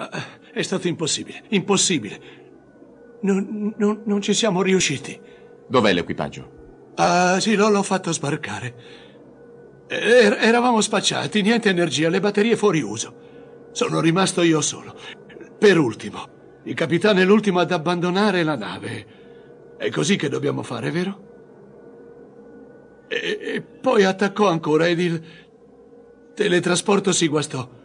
Eh, è stato impossibile, impossibile. Non, non, non ci siamo riusciti. Dov'è l'equipaggio? Ah, sì, l'ho fatto sbarcare. Er eravamo spacciati, niente energia, le batterie fuori uso. Sono rimasto io solo. Per ultimo, il capitano è l'ultimo ad abbandonare la nave. È così che dobbiamo fare, vero? E, e poi attaccò ancora ed il teletrasporto si guastò.